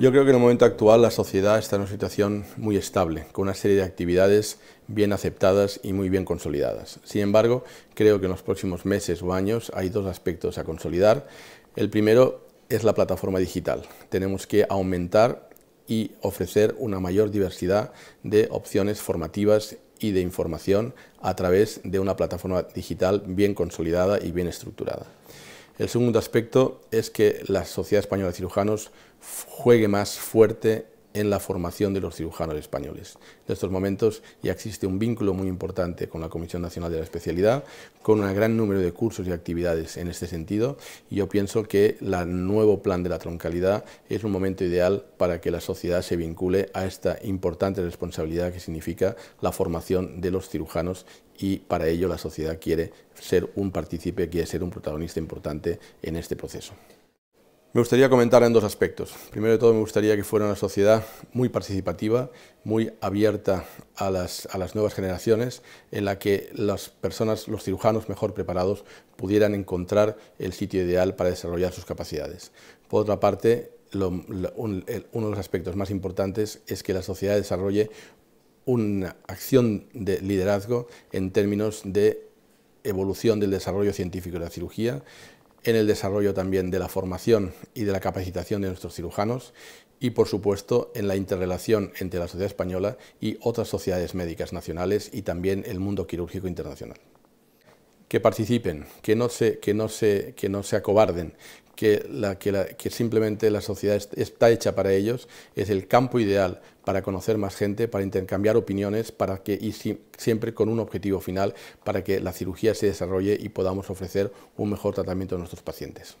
Yo creo que en el momento actual la sociedad está en una situación muy estable, con una serie de actividades bien aceptadas y muy bien consolidadas. Sin embargo, creo que en los próximos meses o años hay dos aspectos a consolidar. El primero es la plataforma digital. Tenemos que aumentar y ofrecer una mayor diversidad de opciones formativas y de información a través de una plataforma digital bien consolidada y bien estructurada. El segundo aspecto es que la Sociedad Española de Cirujanos juegue más fuerte en la formación de los cirujanos españoles. En estos momentos ya existe un vínculo muy importante con la Comisión Nacional de la Especialidad, con un gran número de cursos y actividades en este sentido, y yo pienso que el nuevo plan de la troncalidad es un momento ideal para que la sociedad se vincule a esta importante responsabilidad que significa la formación de los cirujanos y para ello la sociedad quiere ser un partícipe, quiere ser un protagonista importante en este proceso. Me gustaría comentar en dos aspectos. Primero de todo, me gustaría que fuera una sociedad muy participativa, muy abierta a las, nuevas generaciones, en la que las personas, los cirujanos mejor preparados, pudieran encontrar el sitio ideal para desarrollar sus capacidades. Por otra parte, uno de los aspectos más importantes es que la sociedad desarrolle una acción de liderazgo en términos de evolución del desarrollo científico de la cirugía, en el desarrollo también de la formación y de la capacitación de nuestros cirujanos y, por supuesto, en la interrelación entre la sociedad española y otras sociedades médicas nacionales y también el mundo quirúrgico internacional que participen, que no se, que no se, que no acobarden, que, simplemente la sociedad está hecha para ellos, es el campo ideal para conocer más gente, para intercambiar opiniones, para que, y siempre con un objetivo final, para que la cirugía se desarrolle y podamos ofrecer un mejor tratamiento a nuestros pacientes.